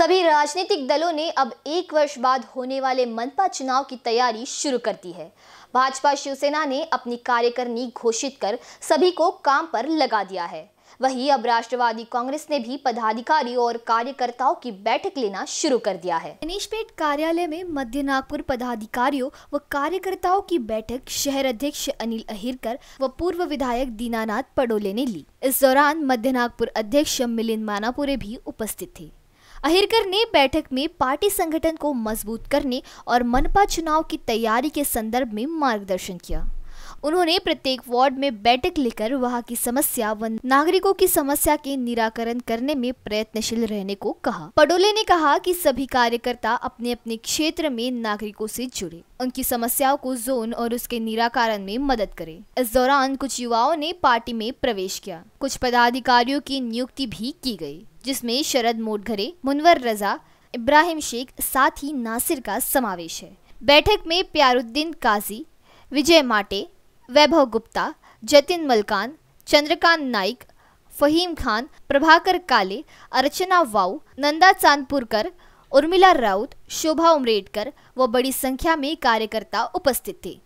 सभी राजनीतिक दलों ने अब एक वर्ष बाद होने वाले मनपा चुनाव की तैयारी शुरू कर दी है भाजपा शिवसेना ने अपनी कार्यकर्णी घोषित कर सभी को काम पर लगा दिया है वहीं अब राष्ट्रवादी कांग्रेस ने भी पदाधिकारी और कार्यकर्ताओं की बैठक लेना शुरू कर दिया है गणेशपेट कार्यालय में मध्य नागपुर पदाधिकारियों व कार्यकर्ताओं की बैठक शहर अध्यक्ष अनिल अहिरकर व पूर्व विधायक दीनानाथ पडोले ने ली इस दौरान मध्य नागपुर अध्यक्ष मिलिंद मानापुरे भी उपस्थित थे अहिरकर ने बैठक में पार्टी संगठन को मजबूत करने और मनपा चुनाव की तैयारी के संदर्भ में मार्गदर्शन किया उन्होंने प्रत्येक वार्ड में बैठक लेकर वहां की समस्या व नागरिकों की समस्या के निराकरण करने में प्रयत्नशील रहने को कहा पडोले ने कहा कि सभी कार्यकर्ता अपने अपने क्षेत्र में नागरिकों से जुड़े उनकी समस्याओं को जोन और उसके निराकरण में मदद करें इस दौरान कुछ युवाओं ने पार्टी में प्रवेश किया कुछ पदाधिकारियों की नियुक्ति भी की गयी जिसमें शरद मोटघरे मुनवर रजा इब्राहिम शेख साथ ही नासिर का समावेश है बैठक में प्यारुद्दीन काजी विजय माटे वैभव गुप्ता जतिन मलकान चंद्रकांत नाइक फहीम खान प्रभाकर काले अर्चना वाऊ नंदा चांदपुरकर उर्मिला राउत शोभा उमरेडकर व बड़ी संख्या में कार्यकर्ता उपस्थित थे